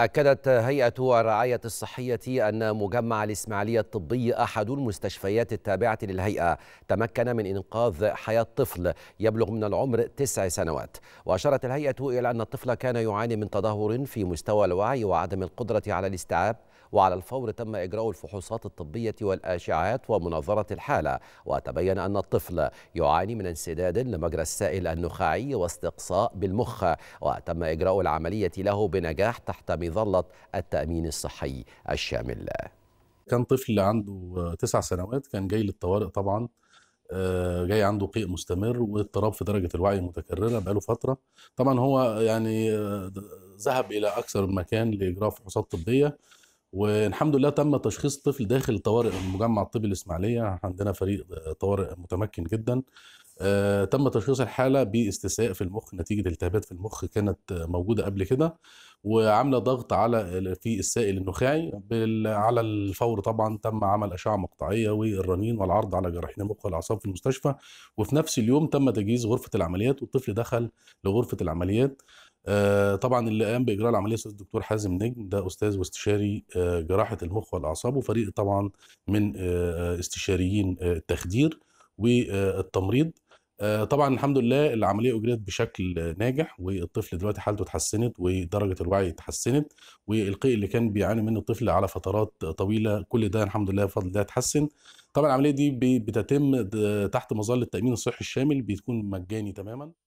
أكدت هيئة الرعاية الصحية أن مجمع الإسماعيلية الطبي أحد المستشفيات التابعة للهيئة تمكن من إنقاذ حياة طفل يبلغ من العمر تسع سنوات وأشارت الهيئة إلى أن الطفل كان يعاني من تدهور في مستوى الوعي وعدم القدرة على الاستيعاب وعلى الفور تم إجراء الفحوصات الطبية والأشعات ومناظرة الحالة وتبين أن الطفل يعاني من انسداد لمجرى السائل النخاعي واستقصاء بالمخ وتم إجراء العملية له بنجاح تحت مظله التامين الصحي الشامل. كان طفل عنده تسع سنوات كان جاي للطوارئ طبعا آه، جاي عنده قيء مستمر واضطراب في درجه الوعي المتكرره بقاله فتره طبعا هو يعني آه، ذهب الى اكثر من مكان لاجراء فحوصات طبيه والحمد لله تم تشخيص الطفل داخل طوارئ المجمع الطبي الاسماعيليه عندنا فريق آه، طوارئ متمكن جدا آه تم تشخيص الحاله باستساء في المخ نتيجه التهابات في المخ كانت موجوده قبل كده وعامله ضغط على في السائل النخاعي على الفور طبعا تم عمل اشعه مقطعيه والرنين والعرض على جراحين المخ والاعصاب في المستشفى وفي نفس اليوم تم تجهيز غرفه العمليات والطفل دخل لغرفه العمليات آه طبعا اللي قام باجراء العمليه استاذ الدكتور حازم نجم ده استاذ واستشاري آه جراحه المخ والاعصاب وفريق طبعا من آه, آه، استشاريين آه، التخدير والتمريض آه، طبعا الحمد لله العمليه اجريت بشكل ناجح والطفل دلوقتي حالته اتحسنت ودرجه الوعي اتحسنت والقيء اللي كان بيعاني منه الطفل على فترات طويله كل ده الحمد لله بفضل الله اتحسن طبعا العمليه دي بتتم تحت مظله التامين الصحي الشامل بتكون مجاني تماما